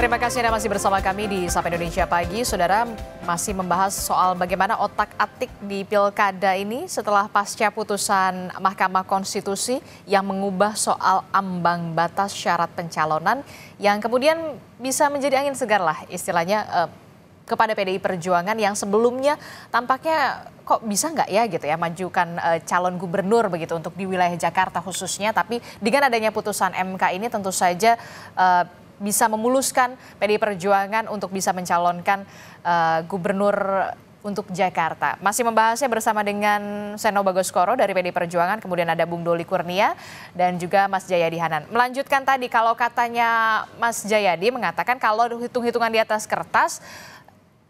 Terima kasih Anda masih bersama kami di Sapa Indonesia Pagi. Saudara masih membahas soal bagaimana otak-atik di pilkada ini setelah pasca putusan Mahkamah Konstitusi yang mengubah soal ambang batas syarat pencalonan yang kemudian bisa menjadi angin segar lah istilahnya eh, kepada PDI Perjuangan yang sebelumnya tampaknya kok bisa nggak ya gitu ya majukan e, calon gubernur begitu untuk di wilayah Jakarta khususnya tapi dengan adanya putusan MK ini tentu saja e, bisa memuluskan PDI Perjuangan untuk bisa mencalonkan uh, gubernur untuk Jakarta. Masih membahasnya bersama dengan Seno Bagoskoro dari PD Perjuangan, kemudian ada Bung Doli Kurnia dan juga Mas Jayadi Hanan. Melanjutkan tadi kalau katanya Mas Jayadi mengatakan kalau hitung-hitungan di atas kertas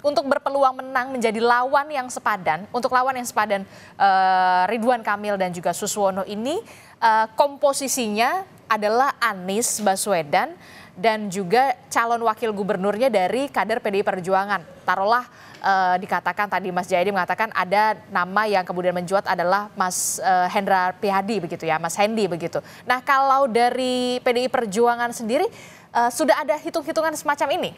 untuk berpeluang menang menjadi lawan yang sepadan, untuk lawan yang sepadan uh, Ridwan Kamil dan juga Suswono ini uh, komposisinya adalah Anies Baswedan dan juga calon wakil gubernurnya dari kader PDI Perjuangan. Taruhlah eh, dikatakan tadi Mas Jayadi mengatakan ada nama yang kemudian menjuat adalah Mas eh, Hendra Pihadi begitu ya, Mas Hendi begitu. Nah kalau dari PDI Perjuangan sendiri eh, sudah ada hitung-hitungan semacam ini,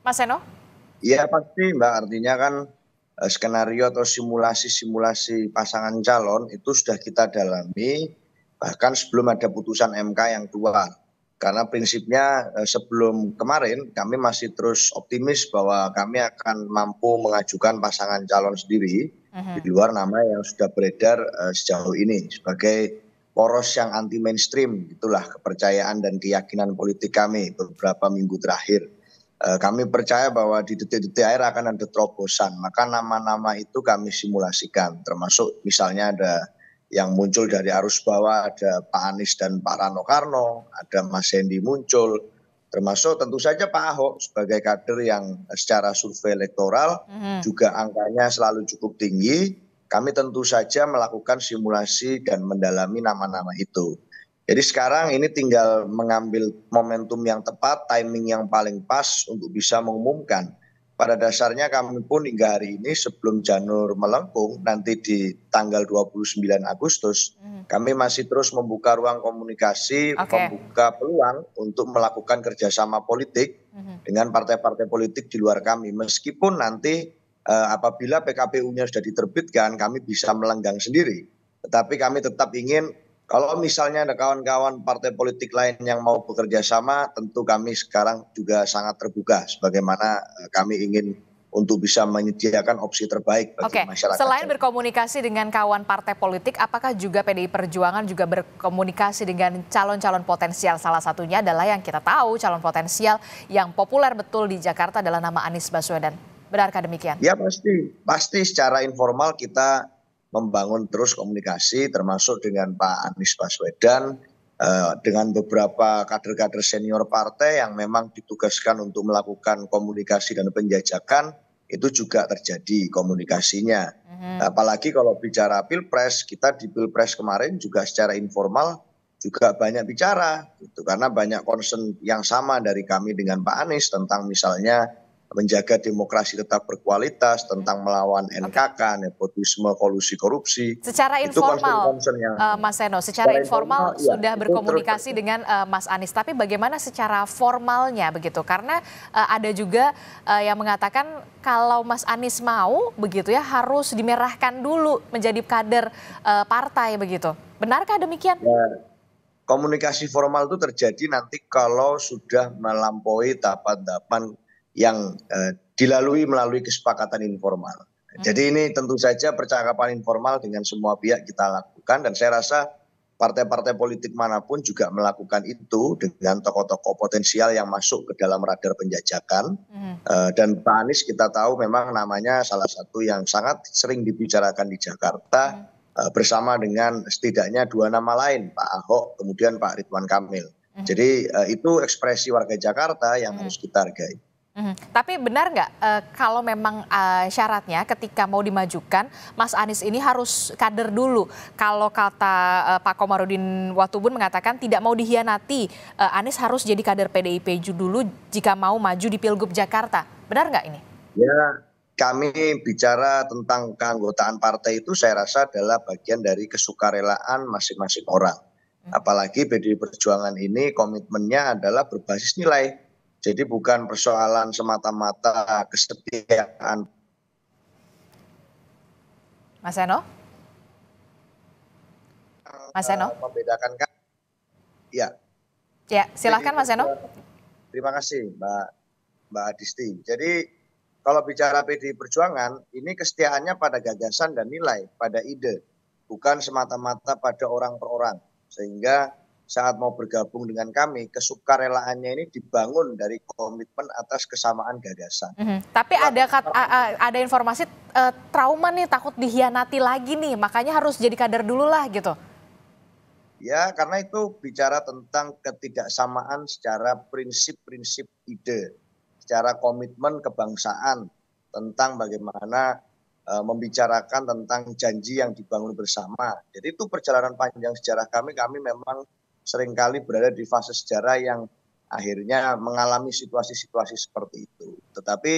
Mas Seno? Iya pasti Mbak, artinya kan eh, skenario atau simulasi-simulasi pasangan calon itu sudah kita dalami bahkan sebelum ada putusan MK yang keluar karena prinsipnya eh, sebelum kemarin kami masih terus optimis bahwa kami akan mampu mengajukan pasangan calon sendiri mhm. di luar nama yang sudah beredar eh, sejauh ini sebagai poros yang anti mainstream itulah kepercayaan dan keyakinan politik kami beberapa minggu terakhir eh, kami percaya bahwa di detik-detik air akan ada terobosan maka nama-nama itu kami simulasikan termasuk misalnya ada yang muncul dari arus bawah ada Pak Anies dan Pak Rano Karno, ada Mas Hendi muncul, termasuk tentu saja Pak Ahok sebagai kader yang secara survei elektoral mm-hmm. juga angkanya selalu cukup tinggi. Kami tentu saja melakukan simulasi dan mendalami nama-nama itu. Jadi sekarang ini tinggal mengambil momentum yang tepat, timing yang paling pas untuk bisa mengumumkan pada dasarnya kami pun hingga hari ini sebelum janur melengkung nanti di tanggal 29 Agustus hmm. kami masih terus membuka ruang komunikasi, okay. membuka peluang untuk melakukan kerjasama politik hmm. dengan partai-partai politik di luar kami. Meskipun nanti eh, apabila PKPU-nya sudah diterbitkan, kami bisa melenggang sendiri. Tetapi kami tetap ingin kalau misalnya ada kawan-kawan partai politik lain yang mau bekerja sama, tentu kami sekarang juga sangat terbuka, sebagaimana eh, kami ingin untuk bisa menyediakan opsi terbaik bagi Oke. masyarakat. Selain berkomunikasi dengan kawan partai politik, apakah juga PDI Perjuangan juga berkomunikasi dengan calon-calon potensial? Salah satunya adalah yang kita tahu calon potensial yang populer betul di Jakarta adalah nama Anies Baswedan. Benarkah demikian? Ya pasti, pasti secara informal kita membangun terus komunikasi termasuk dengan Pak Anies Baswedan eh, dengan beberapa kader-kader senior partai yang memang ditugaskan untuk melakukan komunikasi dan penjajakan itu juga terjadi komunikasinya. Mm-hmm. Apalagi kalau bicara pilpres, kita di pilpres kemarin juga secara informal juga banyak bicara, gitu karena banyak concern yang sama dari kami dengan Pak Anies tentang misalnya menjaga demokrasi tetap berkualitas tentang melawan NKK, nepotisme, kolusi, korupsi. Secara informal, itu uh, eh, Mas Seno, secara, secara informal, informal iya, sudah ya, berkomunikasi dengan uh, Mas Anies, tapi bagaimana secara formalnya begitu? Karena uh, ada juga uh, yang mengatakan kalau Mas Anies mau begitu ya harus dimerahkan dulu menjadi kader uh, partai begitu. Benarkah demikian? Ya komunikasi formal itu terjadi nanti kalau sudah melampaui tahapan-tahapan yang eh, dilalui melalui kesepakatan informal. Hmm. Jadi ini tentu saja percakapan informal dengan semua pihak kita lakukan dan saya rasa partai-partai politik manapun juga melakukan itu dengan tokoh-tokoh potensial yang masuk ke dalam radar penjajakan Hmm. Eh, dan Pak Anies kita tahu memang namanya salah satu yang sangat sering dibicarakan di Jakarta Hmm eh, bersama dengan setidaknya dua nama lain Pak Ahok kemudian Pak Ridwan Kamil. Mm. Jadi eh, itu ekspresi warga Jakarta yang hmm. harus kita hargai. Mm -hmm. Tapi benar nggak e, kalau memang e, syaratnya ketika mau dimajukan Mas Anies ini harus kader dulu. Kalau kata e, Pak Komarudin Watubun mengatakan tidak mau dihianati, e, Anies harus jadi kader PDIP dulu jika mau maju di Pilgub Jakarta. Benar nggak ini? Ya, kami bicara tentang keanggotaan partai itu saya rasa adalah bagian dari kesukarelaan masing-masing orang. Mm-hmm. Apalagi PDI Perjuangan ini komitmennya adalah berbasis nilai jadi bukan persoalan semata-mata kesetiaan. Mas Eno? Mas Eno? Eh, membedakan kan? Ya. Ya, silahkan Jadi, Mas Eno. Terima kasih Mbak Mbak Adisti. Jadi kalau bicara PDI Perjuangan, ini kesetiaannya pada gagasan dan nilai, pada ide, bukan semata-mata pada orang per orang. Sehingga saat mau bergabung dengan kami, kesukarelaannya ini dibangun dari komitmen atas kesamaan gagasan. Mm -hmm. Tapi ada ada informasi uh, trauma nih takut dihianati lagi nih, makanya harus jadi kader dulu lah gitu. Ya, karena itu bicara tentang ketidaksamaan secara prinsip-prinsip ide, secara komitmen kebangsaan tentang bagaimana e, membicarakan tentang janji yang dibangun bersama. Jadi itu perjalanan panjang sejarah kami, kami memang seringkali berada di fase sejarah yang akhirnya mengalami situasi-situasi seperti itu. Tetapi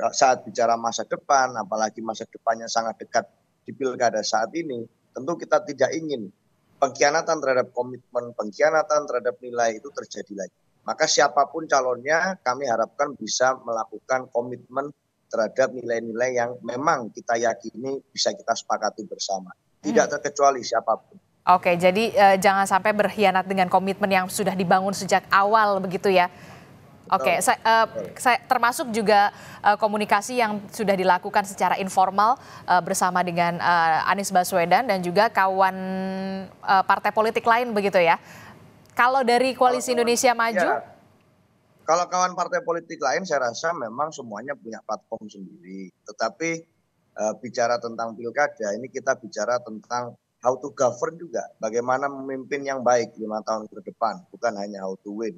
eh, saat bicara masa depan, apalagi masa depannya sangat dekat di pilkada saat ini, tentu kita tidak ingin pengkhianatan terhadap komitmen, pengkhianatan terhadap nilai itu terjadi lagi. Maka siapapun calonnya, kami harapkan bisa melakukan komitmen terhadap nilai-nilai yang memang kita yakini bisa kita sepakati bersama. Tidak hmm. terkecuali siapapun. Oke, jadi eh, jangan sampai berkhianat dengan komitmen yang sudah dibangun sejak awal begitu ya. Oke, saya, eh, uh, saya termasuk juga uh, komunikasi yang sudah dilakukan secara informal uh, bersama dengan uh, Anies Baswedan dan juga kawan uh, partai politik lain begitu ya. Kalau dari koalisi kalau, Indonesia kawan, ya. Maju? Kalau kawan partai politik lain saya rasa memang semuanya punya platform sendiri. Tetapi uh, bicara tentang pilkada ini kita bicara tentang how to govern juga, bagaimana memimpin yang baik lima tahun ke depan, bukan hanya how to win.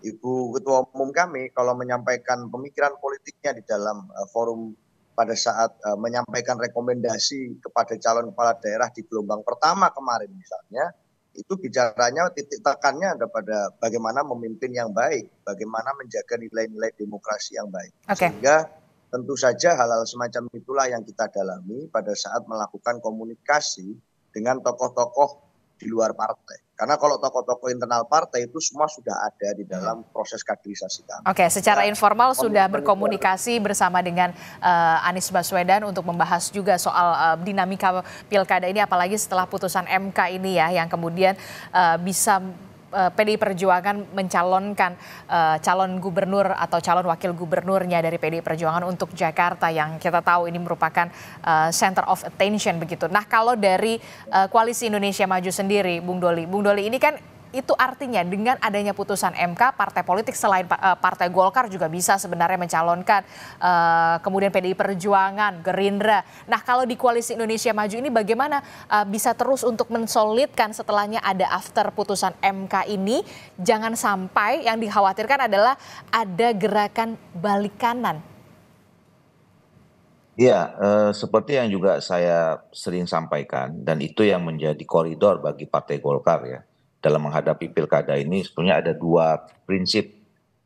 Ibu Ketua Umum kami kalau menyampaikan pemikiran politiknya di dalam uh, forum pada saat uh, menyampaikan rekomendasi kepada calon kepala daerah di gelombang pertama kemarin misalnya, itu bicaranya titik tekannya ada pada bagaimana memimpin yang baik, bagaimana menjaga nilai-nilai demokrasi yang baik. Okay. Sehingga tentu saja hal-hal semacam itulah yang kita dalami pada saat melakukan komunikasi dengan tokoh-tokoh di luar partai. Karena kalau tokoh-tokoh internal partai itu semua sudah ada di dalam proses kaderisasi kami. Oke, okay, secara nah, informal sudah berkomunikasi bersama dengan uh, Anies Baswedan untuk membahas juga soal uh, dinamika pilkada ini, apalagi setelah putusan MK ini ya, yang kemudian uh, bisa Eh, PDI Perjuangan mencalonkan uh, calon gubernur atau calon wakil gubernurnya dari PDI Perjuangan untuk Jakarta yang kita tahu ini merupakan uh, center of attention begitu. Nah, kalau dari uh, koalisi Indonesia Maju sendiri, Bung Doli, Bung Doli ini kan itu artinya dengan adanya putusan MK partai politik selain eh, partai Golkar juga bisa sebenarnya mencalonkan eh, kemudian PDI Perjuangan, Gerindra. Nah, kalau di koalisi Indonesia Maju ini bagaimana eh, bisa terus untuk mensolidkan setelahnya ada after putusan MK ini jangan sampai yang dikhawatirkan adalah ada gerakan balik kanan. Ya, eh, seperti yang juga saya sering sampaikan dan itu yang menjadi koridor bagi Partai Golkar ya dalam menghadapi pilkada ini sebenarnya ada dua prinsip.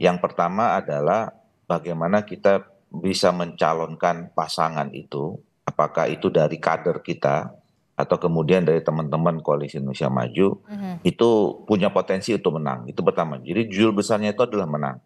Yang pertama adalah bagaimana kita bisa mencalonkan pasangan itu, apakah itu dari kader kita atau kemudian dari teman-teman koalisi Indonesia Maju, mm -hmm. itu punya potensi untuk menang. Itu pertama. Jadi jual besarnya itu adalah menang.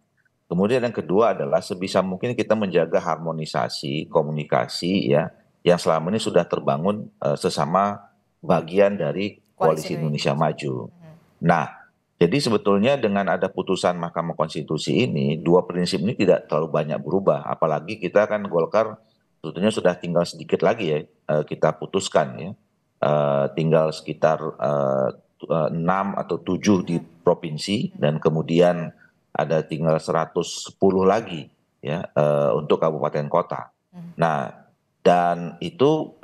Kemudian yang kedua adalah sebisa mungkin kita menjaga harmonisasi komunikasi ya yang selama ini sudah terbangun uh, sesama bagian dari koalisi Indonesia Maju. Nah, jadi sebetulnya dengan ada putusan Mahkamah Konstitusi ini, dua prinsip ini tidak terlalu banyak berubah. Apalagi kita kan Golkar sebetulnya sudah tinggal sedikit lagi ya eh, kita putuskan ya, eh, tinggal sekitar eh, enam atau tujuh di iya. provinsi iya. dan kemudian ada tinggal 110 lagi ya untuk kabupaten kota. Iya. Nah dan itu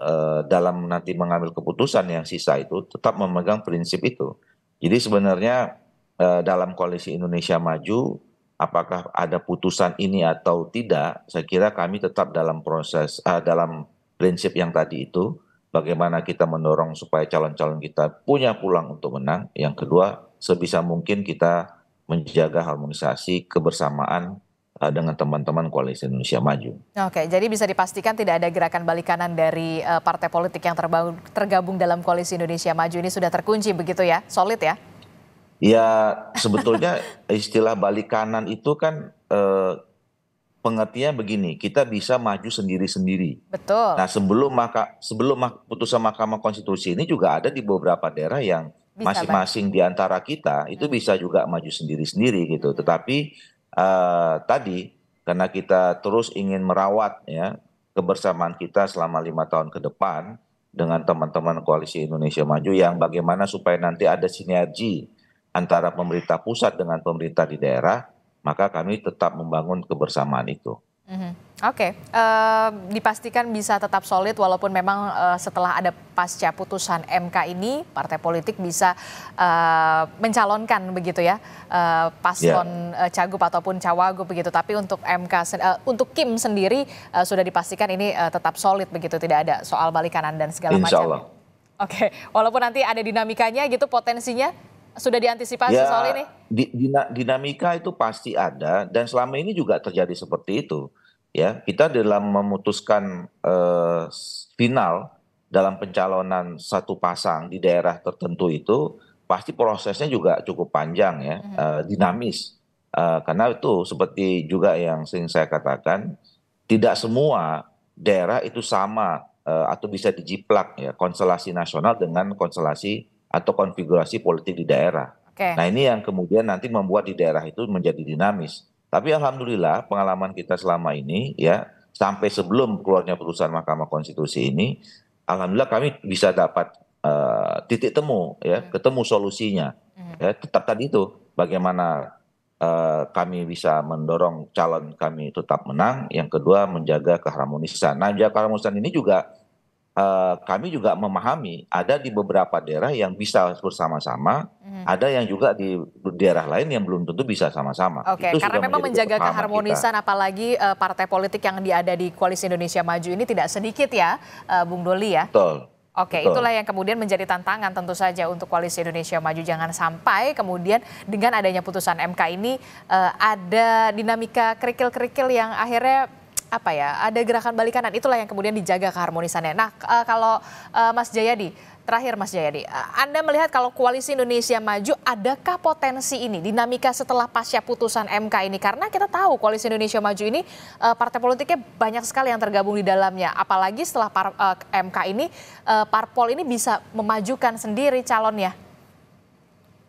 dalam nanti mengambil keputusan yang sisa itu tetap memegang prinsip itu jadi sebenarnya eh, dalam koalisi Indonesia Maju apakah ada putusan ini atau tidak, saya kira kami tetap dalam proses eh, dalam prinsip yang tadi itu bagaimana kita mendorong supaya calon-calon kita punya pulang untuk menang. Yang kedua, sebisa mungkin kita menjaga harmonisasi kebersamaan Eh, dengan teman-teman koalisi Indonesia Maju. Oke, jadi bisa dipastikan tidak ada gerakan balik kanan dari uh, partai politik yang terbang, tergabung dalam koalisi Indonesia Maju ini sudah terkunci begitu ya, solid ya? Ya, sebetulnya istilah balik kanan itu kan uh, pengertian begini, kita bisa maju sendiri-sendiri. Betul. Nah, sebelum maka sebelum mak, putusan Mahkamah Konstitusi ini juga ada di beberapa daerah yang masing-masing di antara kita itu hmm. bisa juga maju sendiri-sendiri gitu. Tetapi uh, tadi karena kita terus ingin merawat ya kebersamaan kita selama lima tahun ke depan dengan teman-teman koalisi Indonesia Maju yang bagaimana supaya nanti ada sinergi antara pemerintah pusat dengan pemerintah di daerah, maka kami tetap membangun kebersamaan itu. Mm-hmm. Oke, okay. uh, eh, dipastikan bisa tetap solid walaupun memang uh, setelah ada pasca putusan MK ini partai politik bisa uh, mencalonkan begitu ya uh, paslon yeah. Ya. uh, cagup ataupun cawagup begitu. Tapi untuk MK uh, untuk Kim sendiri uh, sudah dipastikan ini uh, tetap solid begitu, tidak ada soal balik kanan dan segala Insya macam. Oke, okay. walaupun nanti ada dinamikanya gitu potensinya sudah diantisipasi yeah, soal ini? Di, dinamika itu pasti ada dan selama ini juga terjadi seperti itu ya kita dalam memutuskan eh, final dalam pencalonan satu pasang di daerah tertentu itu pasti prosesnya juga cukup panjang ya -hmm. eh, dinamis eh, karena itu seperti juga yang sering saya katakan tidak semua daerah itu sama eh, atau bisa dijiplak ya konstelasi nasional dengan konstelasi atau konfigurasi politik di daerah. Okay. Nah ini yang kemudian nanti membuat di daerah itu menjadi dinamis tapi alhamdulillah pengalaman kita selama ini ya sampai sebelum keluarnya putusan Mahkamah Konstitusi ini, alhamdulillah kami bisa dapat uh, titik temu ya, hmm. ketemu solusinya. Hmm. Ya, tetap tadi itu bagaimana uh, kami bisa mendorong calon kami tetap menang. Yang kedua menjaga keharmonisan. Nah, menjaga keharmonisan ini juga Eh, kami juga memahami ada di beberapa daerah yang bisa bersama-sama, mhm. ada yang juga di daerah lain yang belum tentu bisa sama-sama. Oke, okay, karena memang menjaga keharmonisan kita. apalagi uh, partai politik yang ada di Koalisi Indonesia Maju ini tidak sedikit ya, uh, Bung Doli ya. Betul. Oke, Betul. itulah yang kemudian menjadi tantangan tentu saja untuk koalisi Indonesia Maju. Jangan sampai kemudian dengan adanya putusan MK ini uh, ada dinamika kerikil-kerikil yang akhirnya apa ya ada gerakan balik kanan itulah yang kemudian dijaga keharmonisannya. Nah uh, kalau uh, Mas Jayadi terakhir Mas Jayadi, eh, Anda melihat kalau koalisi Indonesia Maju, adakah potensi ini, dinamika setelah pasca putusan MK ini? Karena kita tahu koalisi Indonesia Maju ini partai politiknya banyak sekali yang tergabung di dalamnya. Apalagi setelah par, MK ini, parpol ini bisa memajukan sendiri calonnya.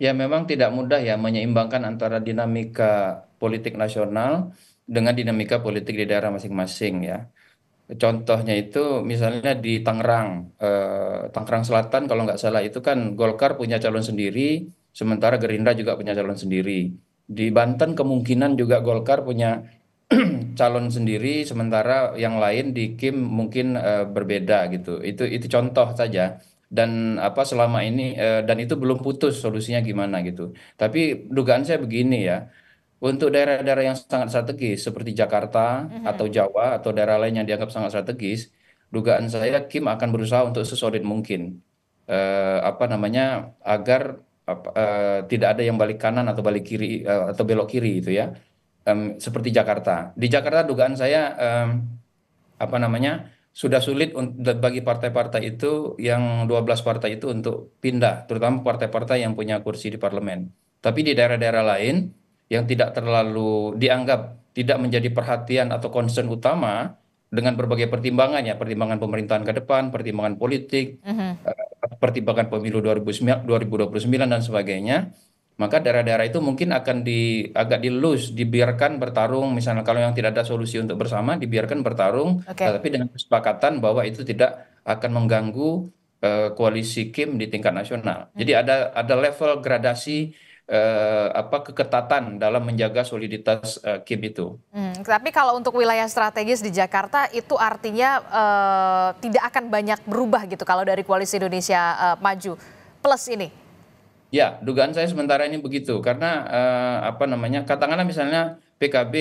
Ya memang tidak mudah ya menyeimbangkan antara dinamika politik nasional dengan dinamika politik di daerah masing-masing ya. Contohnya itu misalnya di Tangerang, eh, Tangerang Selatan kalau nggak salah itu kan Golkar punya calon sendiri, sementara Gerindra juga punya calon sendiri. Di Banten kemungkinan juga Golkar punya calon sendiri, sementara yang lain di Kim mungkin eh, berbeda gitu. Itu itu contoh saja dan apa selama ini eh, dan itu belum putus solusinya gimana gitu. Tapi dugaan saya begini ya, untuk daerah-daerah yang sangat strategis seperti Jakarta mm-hmm. atau Jawa atau daerah lain yang dianggap sangat strategis, dugaan saya Kim akan berusaha untuk sesolid mungkin eh, apa namanya agar apa, eh, tidak ada yang balik kanan atau balik kiri eh, atau belok kiri itu ya. Um, seperti Jakarta. Di Jakarta dugaan saya um, apa namanya? sudah sulit bagi partai-partai itu yang 12 partai itu untuk pindah, terutama partai-partai yang punya kursi di parlemen. Tapi di daerah-daerah lain yang tidak terlalu dianggap tidak menjadi perhatian atau concern utama dengan berbagai pertimbangannya, pertimbangan pemerintahan ke depan, pertimbangan politik, mhm. eh, pertimbangan pemilu 2029 dan sebagainya, maka daerah-daerah itu mungkin akan di agak dilus, dibiarkan bertarung misalnya kalau yang tidak ada solusi untuk bersama dibiarkan bertarung okay. tapi dengan kesepakatan bahwa itu tidak akan mengganggu uh, koalisi Kim di tingkat nasional. Hmm. Jadi ada ada level gradasi Eh, apa keketatan dalam menjaga soliditas uh, Kim itu. Hmm, tapi kalau untuk wilayah strategis di Jakarta itu artinya uh, tidak akan banyak berubah gitu kalau dari koalisi Indonesia uh, Maju plus ini. Ya, dugaan saya sementara ini begitu karena uh, apa namanya katakanlah misalnya PKB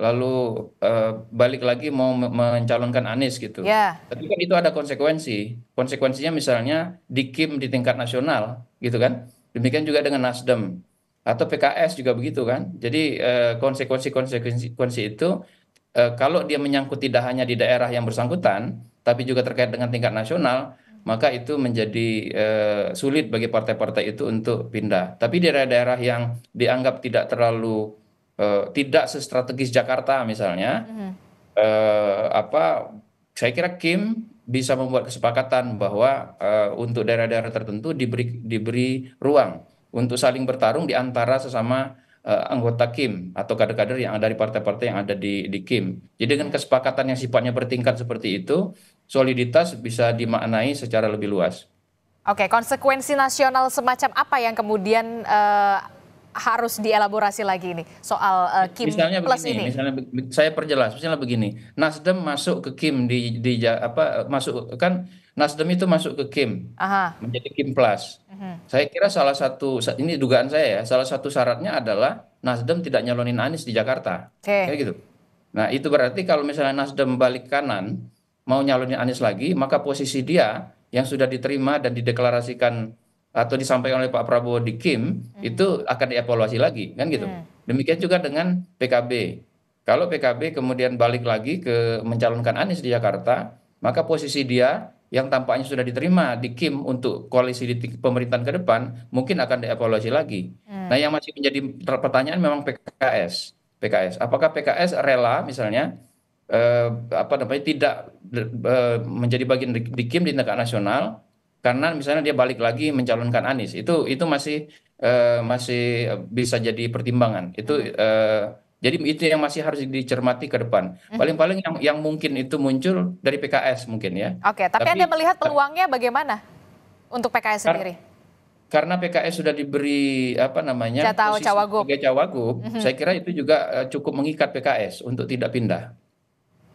lalu uh, balik lagi mau mencalonkan Anies gitu. Yeah. Tapi kan itu ada konsekuensi. Konsekuensinya misalnya di Kim di tingkat nasional gitu kan Demikian juga dengan Nasdem atau PKS juga begitu kan. Jadi konsekuensi-konsekuensi eh, itu eh, kalau dia menyangkut tidak hanya di daerah yang bersangkutan, tapi juga terkait dengan tingkat nasional, maka itu menjadi eh, sulit bagi partai-partai itu untuk pindah. Tapi di daerah-daerah yang dianggap tidak terlalu tidak sestrategis Jakarta misalnya, mm -hmm. apa saya kira Kim bisa membuat kesepakatan bahwa eh, untuk daerah daerah tertentu diberi diberi ruang untuk saling bertarung di antara sesama eh, anggota kim atau kader kader yang ada di partai partai yang ada di, di kim jadi dengan kesepakatan yang sifatnya bertingkat seperti itu soliditas bisa dimaknai secara lebih luas oke konsekuensi nasional semacam apa yang kemudian uh harus dielaborasi lagi ini soal uh, Kim misalnya plus begini, ini. Misalnya saya perjelas, misalnya begini. Nasdem masuk ke Kim di di apa masuk kan Nasdem itu masuk ke Kim. Aha. Menjadi Kim plus. Uh mhm. -huh. Saya kira salah satu ini dugaan saya ya, salah satu syaratnya adalah Nasdem tidak nyalonin Anies di Jakarta. Okay. Kayak gitu. Nah, itu berarti kalau misalnya Nasdem balik kanan mau nyalonin Anies lagi, maka posisi dia yang sudah diterima dan dideklarasikan atau disampaikan oleh Pak Prabowo di Kim hmm. itu akan dievaluasi lagi kan gitu. Hmm. Demikian juga dengan PKB. Kalau PKB kemudian balik lagi ke mencalonkan Anies di Jakarta, maka posisi dia yang tampaknya sudah diterima di Kim untuk koalisi di pemerintahan ke depan mungkin akan dievaluasi lagi. Hmm. Nah, yang masih menjadi pertanyaan memang PKS. PKS, apakah PKS rela misalnya eh, apa namanya tidak eh, menjadi bagian di, di Kim di tingkat nasional karena misalnya dia balik lagi mencalonkan Anies itu itu masih uh, masih bisa jadi pertimbangan itu uh, jadi itu yang masih harus dicermati ke depan hmm. paling-paling yang yang mungkin itu muncul dari PKS mungkin ya oke tapi, tapi anda melihat peluangnya bagaimana untuk PKS sendiri karena PKS sudah diberi apa namanya Jatau, posisi cawagup. sebagai cawagup, mm -hmm. saya kira itu juga eh, cukup mengikat PKS untuk tidak pindah.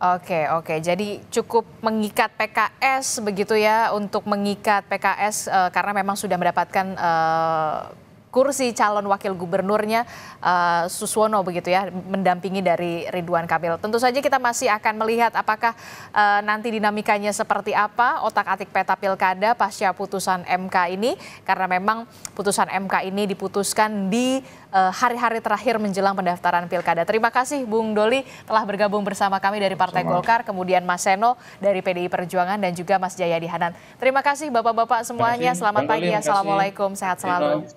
Oke, oke. Jadi cukup mengikat PKS begitu ya untuk mengikat PKS uh, eh, karena memang sudah mendapatkan uh, kursi calon wakil gubernurnya uh, eh, Suswono begitu ya mendampingi dari Ridwan Kamil. Tentu saja kita masih akan melihat apakah uh, nanti dinamikanya seperti apa otak-atik peta pilkada pasca putusan MK ini karena memang putusan MK ini diputuskan di Eh, hari-hari terakhir menjelang pendaftaran pilkada. Terima kasih Bung Doli telah bergabung bersama kami dari Partai Sama. Golkar, kemudian Mas Seno dari PDI Perjuangan dan juga Mas Jayadi Hanan. Terima kasih Bapak-bapak semuanya. Selamat pagi. Assalamualaikum. Sehat selalu.